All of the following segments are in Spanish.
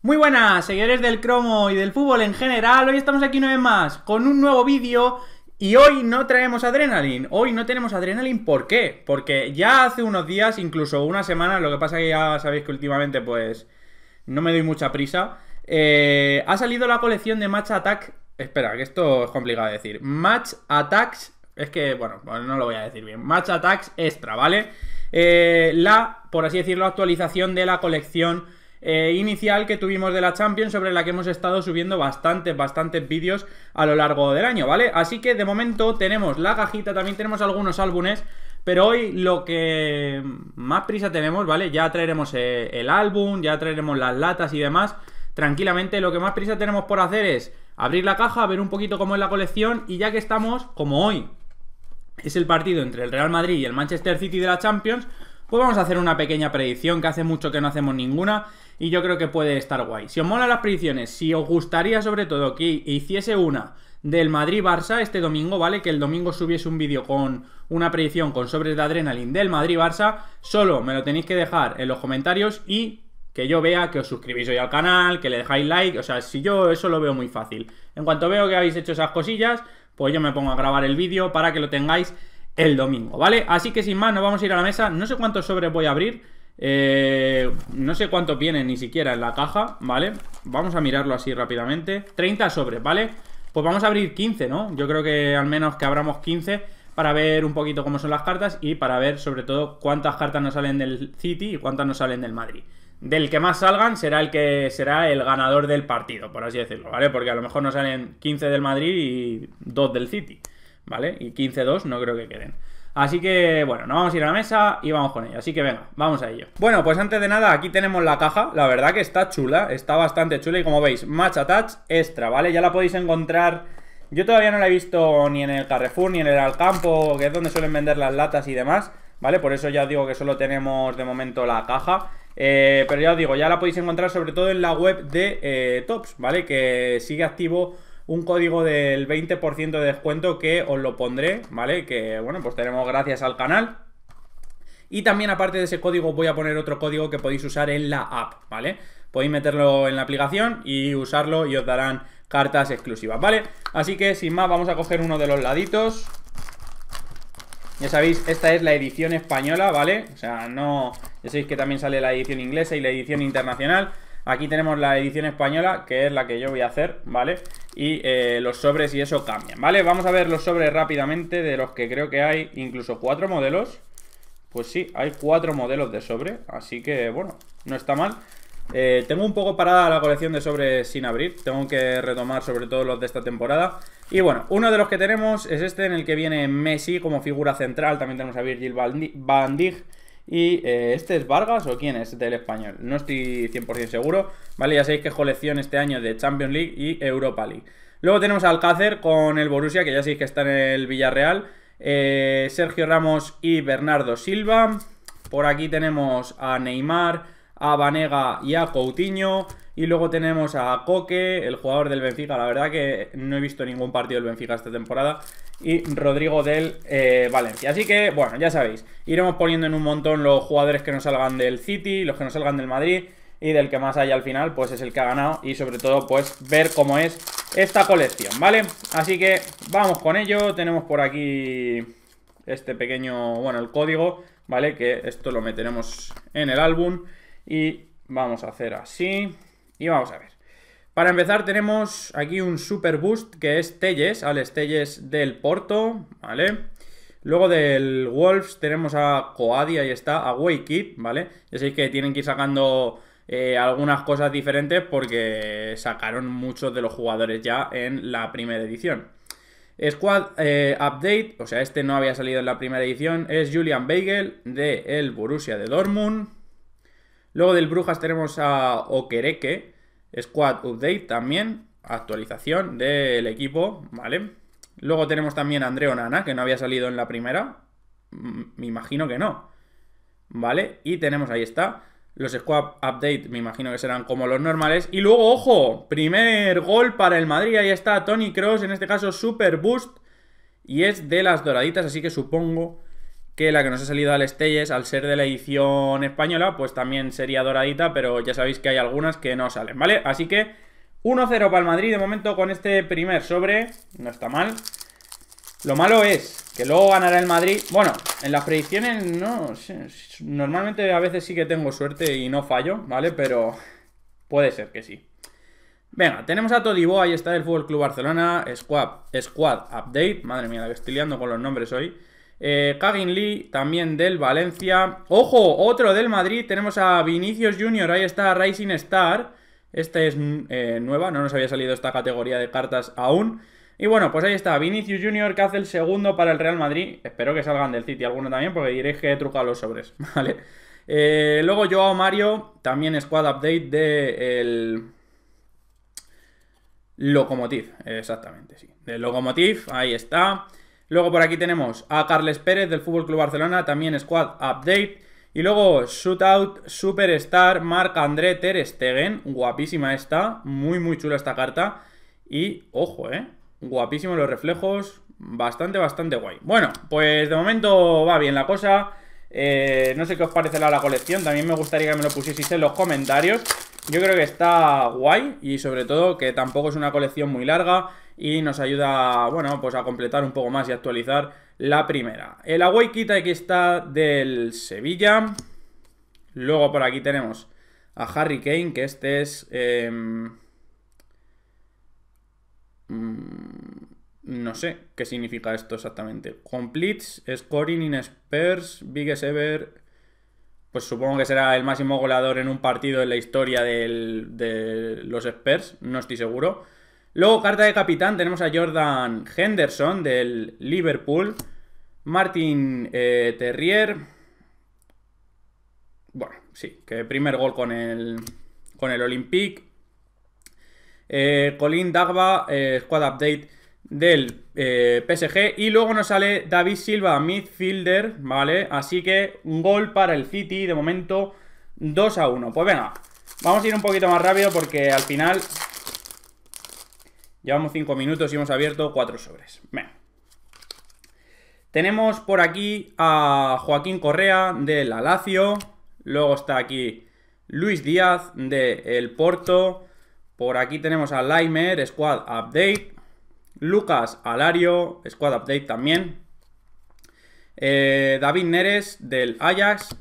Muy buenas, seguidores del cromo y del fútbol en general. Hoy estamos aquí una vez más con un nuevo vídeo y hoy no traemos adrenalin. Hoy no tenemos adrenalin, ¿por qué? Porque ya hace unos días, incluso una semana, lo que pasa que ya sabéis que últimamente pues no me doy mucha prisa, eh, ha salido la colección de Match Attack. Espera, que esto es complicado de decir. Match Attacks. Es que, bueno, pues no lo voy a decir bien. Match Attacks Extra, ¿vale? Eh, la, por así decirlo, actualización de la colección eh, inicial que tuvimos de la Champions sobre la que hemos estado subiendo bastantes, bastantes vídeos a lo largo del año, ¿vale? Así que de momento tenemos la cajita, también tenemos algunos álbumes, pero hoy lo que más prisa tenemos, ¿vale? Ya traeremos eh, el álbum, ya traeremos las latas y demás, tranquilamente lo que más prisa tenemos por hacer es abrir la caja, ver un poquito cómo es la colección y ya que estamos, como hoy, es el partido entre el Real Madrid y el Manchester City de la Champions, pues vamos a hacer una pequeña predicción que hace mucho que no hacemos ninguna y yo creo que puede estar guay. Si os molan las predicciones, si os gustaría sobre todo que hiciese una del Madrid-Barça este domingo, ¿vale? Que el domingo subiese un vídeo con una predicción con sobres de adrenalin del Madrid-Barça, solo me lo tenéis que dejar en los comentarios y que yo vea que os suscribís hoy al canal, que le dejáis like, o sea, si yo eso lo veo muy fácil. En cuanto veo que habéis hecho esas cosillas, pues yo me pongo a grabar el vídeo para que lo tengáis el domingo, ¿vale? Así que sin más, nos vamos a ir a la mesa. No sé cuántos sobres voy a abrir. Eh, no sé cuánto vienen ni siquiera en la caja, ¿vale? Vamos a mirarlo así rápidamente. 30 sobres, ¿vale? Pues vamos a abrir 15, ¿no? Yo creo que al menos que abramos 15 para ver un poquito cómo son las cartas y para ver sobre todo cuántas cartas nos salen del City y cuántas nos salen del Madrid. Del que más salgan será el que será el ganador del partido, por así decirlo, ¿vale? Porque a lo mejor nos salen 15 del Madrid y 2 del City. ¿vale? Y 15-2 no creo que queden. Así que, bueno, nos vamos a ir a la mesa y vamos con ello. Así que venga, vamos a ello. Bueno, pues antes de nada, aquí tenemos la caja. La verdad que está chula, está bastante chula. Y como veis, Match Attach extra, ¿vale? Ya la podéis encontrar... Yo todavía no la he visto ni en el Carrefour, ni en el Alcampo, que es donde suelen vender las latas y demás, ¿vale? Por eso ya os digo que solo tenemos de momento la caja. Eh, pero ya os digo, ya la podéis encontrar sobre todo en la web de eh, Tops, ¿vale? Que sigue activo un código del 20% de descuento que os lo pondré, ¿vale? Que bueno, pues tenemos gracias al canal. Y también aparte de ese código voy a poner otro código que podéis usar en la app, ¿vale? Podéis meterlo en la aplicación y usarlo y os darán cartas exclusivas, ¿vale? Así que sin más vamos a coger uno de los laditos. Ya sabéis, esta es la edición española, ¿vale? O sea, no... Ya sabéis que también sale la edición inglesa y la edición internacional. Aquí tenemos la edición española, que es la que yo voy a hacer, ¿vale? Y eh, los sobres y eso cambian, ¿vale? Vamos a ver los sobres rápidamente, de los que creo que hay incluso cuatro modelos. Pues sí, hay cuatro modelos de sobre, así que, bueno, no está mal. Eh, tengo un poco parada la colección de sobres sin abrir, tengo que retomar sobre todo los de esta temporada. Y bueno, uno de los que tenemos es este en el que viene Messi como figura central, también tenemos a Virgil van Dijk, y eh, este es Vargas o quién es del español. No estoy 100% seguro. Vale, ya sabéis que colección este año de Champions League y Europa League. Luego tenemos a Alcácer con el Borussia, que ya sabéis que está en el Villarreal. Eh, Sergio Ramos y Bernardo Silva. Por aquí tenemos a Neymar a Vanega y a Coutinho. Y luego tenemos a Coque, el jugador del Benfica. La verdad que no he visto ningún partido del Benfica esta temporada. Y Rodrigo del eh, Valencia. Así que, bueno, ya sabéis. Iremos poniendo en un montón los jugadores que nos salgan del City, los que nos salgan del Madrid. Y del que más hay al final, pues es el que ha ganado. Y sobre todo, pues ver cómo es esta colección, ¿vale? Así que vamos con ello. Tenemos por aquí este pequeño, bueno, el código, ¿vale? Que esto lo meteremos en el álbum. Y vamos a hacer así. Y vamos a ver. Para empezar tenemos aquí un super boost que es Telles, Alex Telles del Porto, ¿vale? Luego del Wolves tenemos a Coadia y está, a It, ¿vale? Ya sé que tienen que ir sacando eh, algunas cosas diferentes porque sacaron muchos de los jugadores ya en la primera edición. Squad eh, Update, o sea, este no había salido en la primera edición, es Julian Beigel de el Borussia de Dortmund. Luego del Brujas tenemos a Okereke, Squad Update también, actualización del equipo, ¿vale? Luego tenemos también a Andreo Nana, que no había salido en la primera, me imagino que no, ¿vale? Y tenemos, ahí está, los squad update me imagino que serán como los normales. Y luego, ojo, primer gol para el Madrid. Ahí está Tony Cross, en este caso Super Boost. Y es de las doraditas, así que supongo que la que nos ha salido al Estelles, al ser de la edición española, pues también sería doradita, pero ya sabéis que hay algunas que no salen, ¿vale? Así que 1-0 para el Madrid de momento con este primer sobre, no está mal. Lo malo es que luego ganará el Madrid. Bueno, en las predicciones no, normalmente a veces sí que tengo suerte y no fallo, ¿vale? Pero puede ser que sí. Venga, tenemos a Todibo, ahí está el FC Barcelona, Squad, Squad Update, madre mía, la que estoy liando con los nombres hoy. Eh, Kagin Lee, también del Valencia. ¡Ojo! Otro del Madrid. Tenemos a Vinicius Junior. Ahí está Rising Star. Esta es eh, nueva. No nos había salido esta categoría de cartas aún. Y bueno, pues ahí está. Vinicius Junior que hace el segundo para el Real Madrid. Espero que salgan del City alguno también porque diréis que he trucado los sobres. Vale. Eh, luego Joao Mario. También squad update del... el Locomotive, exactamente, sí. De Locomotive, ahí está. Luego por aquí tenemos a Carles Pérez del Fútbol Club Barcelona, también Squad Update. Y luego Shootout Superstar Marc André Ter Stegen, guapísima esta, muy muy chula esta carta. Y ojo, eh, guapísimo los reflejos, bastante bastante guay. Bueno, pues de momento va bien la cosa. Eh, no sé qué os parecerá la colección, también me gustaría que me lo pusieseis en los comentarios. Yo creo que está guay y sobre todo que tampoco es una colección muy larga y nos ayuda, bueno, pues a completar un poco más y actualizar la primera. El away aquí está del Sevilla. Luego por aquí tenemos a Harry Kane, que este es... Em, mm, no sé qué significa esto exactamente. Completes, scoring in Spurs, Big ever. Pues supongo que será el máximo goleador en un partido en la historia de los Spurs, no estoy seguro. Luego, carta de capitán, tenemos a Jordan Henderson del Liverpool, Martin eh, Terrier. Bueno, sí, que primer gol con el, con el Olympique. Eh, Colin Dagba, eh, squad update del PSG. Y luego nos sale David Silva, midfielder, ¿vale? Así que un gol para el City, de momento 2 a 1. Pues venga, vamos a ir un poquito más rápido porque al final Llevamos 5 minutos y hemos abierto 4 sobres. Tenemos por aquí a Joaquín Correa del Alacio. Luego está aquí Luis Díaz de El Porto. Por aquí tenemos a Laimer, Squad Update. Lucas Alario, Squad Update también. Eh, David Neres del Ajax.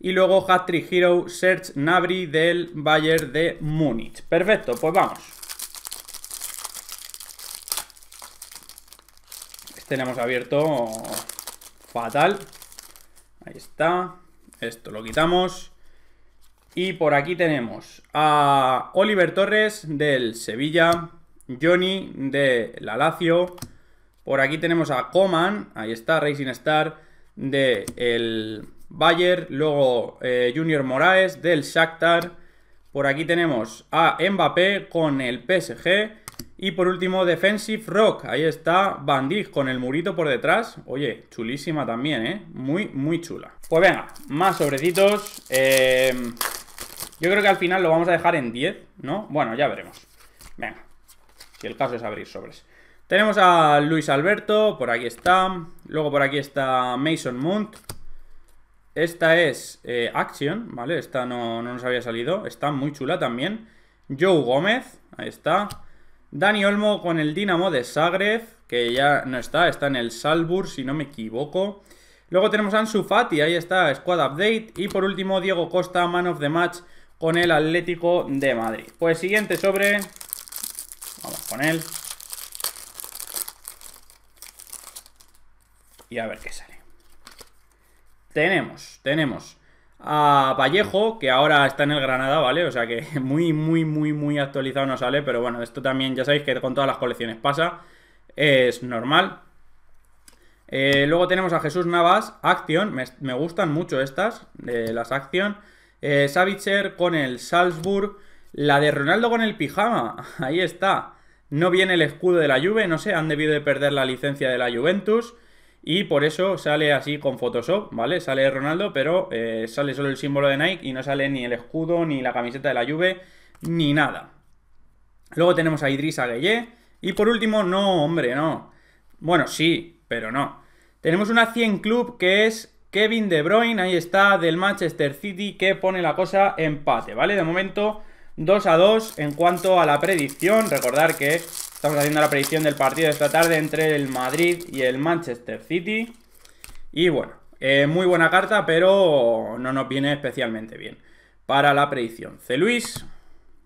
Y luego Hattrick Hero, Serge Nabri del Bayern de Múnich. Perfecto, pues vamos. Tenemos abierto fatal. Ahí está. Esto lo quitamos. Y por aquí tenemos a Oliver Torres del Sevilla, Johnny de la Lazio. Por aquí tenemos a Coman, ahí está, Racing Star de el Bayer. Luego eh, Junior Moraes del Shakhtar. Por aquí tenemos a Mbappé con el PSG. Y por último, Defensive Rock. Ahí está Bandit, con el murito por detrás. Oye, chulísima también, ¿eh? Muy, muy chula. Pues venga, más sobrecitos. Em, yo creo que al final lo vamos a dejar en 10, ¿no? Bueno, ya veremos. Venga, si el caso es abrir sobres. Tenemos a Luis Alberto, por aquí está. Luego por aquí está Mason Mount. Esta es eh, Action, ¿vale? Esta no, no, nos había salido. Está muy chula también. Joe Gómez, ahí está. Dani Olmo con el Dinamo de Zagreb, que ya no está, está en el Salbur si no me equivoco. Luego tenemos Ansu Fati, ahí está, Squad Update. Y por último, Diego Costa, Man of the Match con el Atlético de Madrid. Pues siguiente sobre... Vamos con él. Y a ver qué sale. Tenemos, tenemos a Vallejo, que ahora está en el Granada, ¿vale? O sea que muy, muy, muy, muy actualizado no sale, pero bueno, esto también ya sabéis que con todas las colecciones pasa, es normal. Eh, luego tenemos a Jesús Navas, Action, me, gustan mucho estas, de las Action. Eh, Savitzer con el Salzburg, la de Ronaldo con el pijama, ahí está. No viene el escudo de la Juve, no sé, han debido de perder la licencia de la Juventus y por eso sale así con Photoshop, ¿vale? Sale Ronaldo, pero eh, sale solo el símbolo de Nike y no sale ni el escudo, ni la camiseta de la Juve, ni nada. Luego tenemos a Idrissa Gueye y por último, no, hombre, no. Bueno, sí, pero no. Tenemos una 100 Club que es Kevin De Bruyne, ahí está, del Manchester City, que pone la cosa empate, ¿vale? De momento, 2 a 2 en cuanto a la predicción. Recordar que Estamos haciendo la predicción del partido de esta tarde entre el Madrid y el Manchester City. Y bueno, eh, muy buena carta, pero no nos viene especialmente bien para la predicción. C. Luis,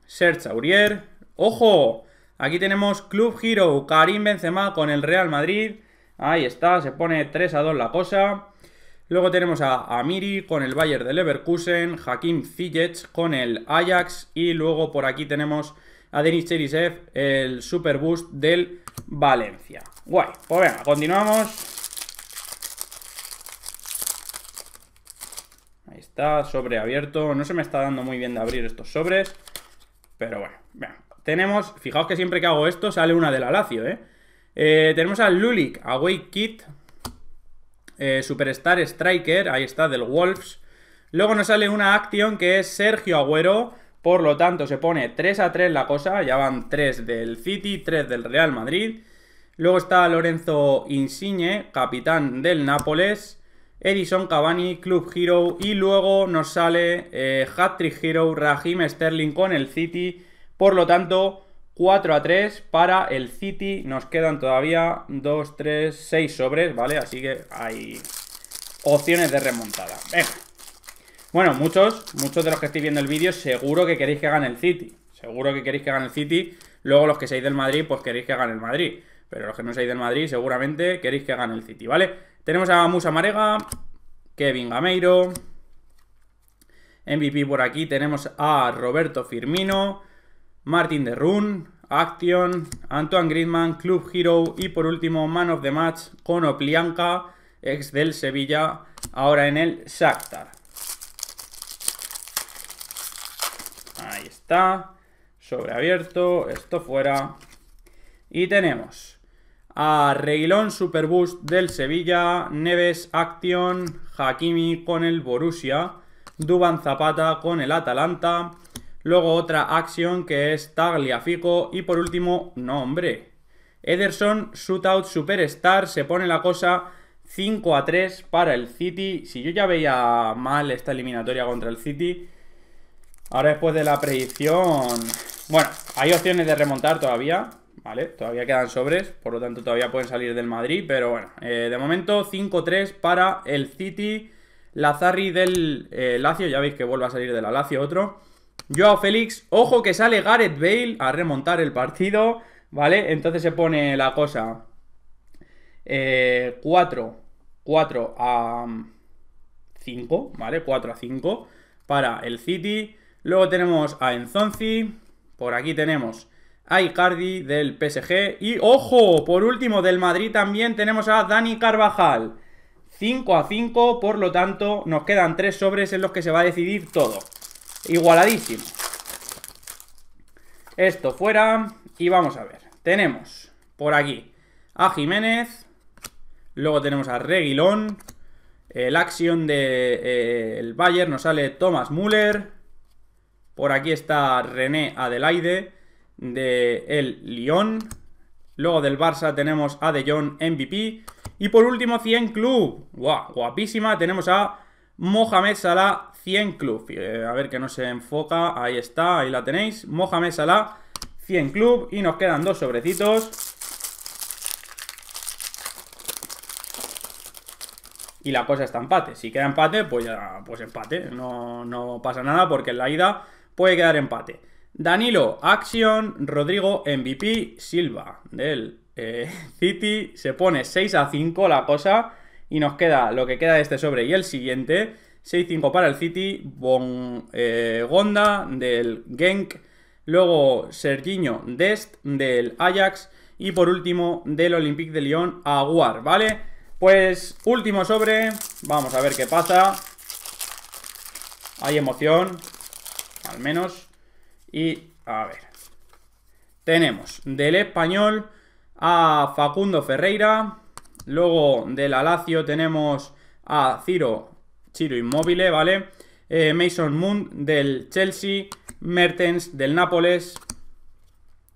Serge Aurier. ¡Ojo! Aquí tenemos Club Hero, Karim Benzema con el Real Madrid. Ahí está, se pone 3 a 2 la cosa. Luego tenemos a Amiri con el Bayern de Leverkusen, Hakim Ziyech con el Ajax y luego por aquí tenemos a Denis Cherisev el Super Boost del Valencia. Guay, pues venga, continuamos. Ahí está, sobre abierto. No se me está dando muy bien de abrir estos sobres. Pero bueno, Tenemos, fijaos que siempre que hago esto sale una de la Lazio, ¿eh? ¿eh? tenemos al Lulik, Away Kit, eh, Superstar Striker, ahí está, del Wolves. Luego nos sale una Action que es Sergio Agüero, por lo tanto, se pone 3 a 3 la cosa. Ya van 3 del City, 3 del Real Madrid. Luego está Lorenzo Insigne, capitán del Nápoles. Edison Cavani, Club Hero. Y luego nos sale eh, hat Hero, Rahim Sterling con el City. Por lo tanto, 4 a 3 para el City. Nos quedan todavía 2, 3, 6 sobres, ¿vale? Así que hay opciones de remontada. Venga. Bueno, muchos, muchos de los que estáis viendo el vídeo, seguro que queréis que gane el City. Seguro que queréis que gane el City. Luego los que seáis del Madrid, pues queréis que gane el Madrid. Pero los que no seáis del Madrid, seguramente queréis que gane el City, ¿vale? Tenemos a Musa Marega, Kevin Gameiro, MVP por aquí. Tenemos a Roberto Firmino, Martin de Run, Action, Antoine Griezmann, Club Hero y por último Man of the Match Cono plianca ex del Sevilla, ahora en el Shakhtar. Sobreabierto, Sobre abierto, esto fuera. Y tenemos a Reguilón Superboost del Sevilla, Neves Action, Hakimi con el Borussia, Duban Zapata con el Atalanta, luego otra Acción que es Tagliafico y por último, no hombre, Ederson Shootout Superstar, se pone la cosa 5 a 3 para el City, si yo ya veía mal esta eliminatoria contra el City, Ahora después de la predicción... Bueno, hay opciones de remontar todavía, ¿vale? Todavía quedan sobres, por lo tanto todavía pueden salir del Madrid, pero bueno, eh, de momento 5-3 para el City, Lazarri del eh, Lazio, ya veis que vuelve a salir de la Lazio otro. Joao Félix, ojo que sale Gareth Bale a remontar el partido, ¿vale? Entonces se pone la cosa 4, eh, a 5, mm, ¿vale? 4 a 5 para el City. Luego tenemos a Enzonzi. Por aquí tenemos a Icardi del PSG. Y ojo, por último, del Madrid también tenemos a Dani Carvajal. 5 a 5, por lo tanto, nos quedan tres sobres en los que se va a decidir todo. Igualadísimo. Esto fuera y vamos a ver. Tenemos por aquí a Jiménez. Luego tenemos a Reguilón. El Action del de, eh, Bayern nos sale Thomas Müller. Por aquí está René Adelaide de el Lyon. Luego del Barça tenemos a De Jong MVP. Y por último, 100 Club. Guau, guapísima. Tenemos a Mohamed Salah 100 Club. Eh, a ver que no se enfoca. Ahí está, ahí la tenéis. Mohamed Salah 100 Club. Y nos quedan dos sobrecitos. Y la cosa está empate. Si queda empate, pues ya, pues empate. No, no pasa nada porque en la ida puede quedar empate. Danilo, Action, Rodrigo, MVP, Silva, del eh, City, se pone 6 a 5 la cosa y nos queda lo que queda de este sobre y el siguiente, 6-5 para el City, Bon eh, Gonda del Genk, luego Serginho Dest del Ajax y por último del Olympique de Lyon, Aguar, ¿vale? Pues último sobre, vamos a ver qué pasa. Hay emoción, al menos. Y a ver. Tenemos del español a Facundo Ferreira. Luego del Alacio tenemos a Ciro Ciro Inmóvil, ¿vale? Eh, Mason Moon del Chelsea. Mertens del Nápoles.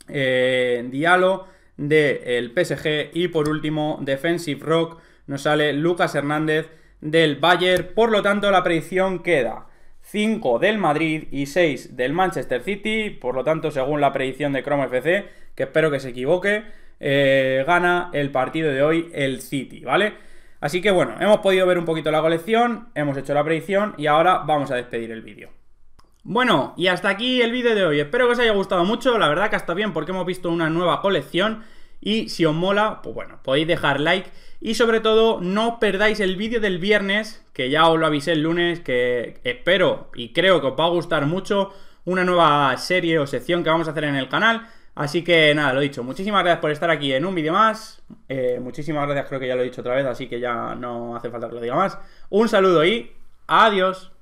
Eh, Diallo del PSG. Y por último, Defensive Rock. Nos sale Lucas Hernández del Bayern. Por lo tanto, la predicción queda. 5 del Madrid y 6 del Manchester City. Por lo tanto, según la predicción de Chrome FC, que espero que se equivoque, eh, gana el partido de hoy el City, ¿vale? Así que bueno, hemos podido ver un poquito la colección, hemos hecho la predicción y ahora vamos a despedir el vídeo. Bueno, y hasta aquí el vídeo de hoy. Espero que os haya gustado mucho, la verdad que hasta bien porque hemos visto una nueva colección y si os mola, pues bueno, podéis dejar like. Y sobre todo, no perdáis el vídeo del viernes, que ya os lo avisé el lunes, que espero y creo que os va a gustar mucho una nueva serie o sección que vamos a hacer en el canal. Así que nada, lo dicho, muchísimas gracias por estar aquí en un vídeo más. Eh, muchísimas gracias, creo que ya lo he dicho otra vez, así que ya no hace falta que lo diga más. Un saludo y adiós.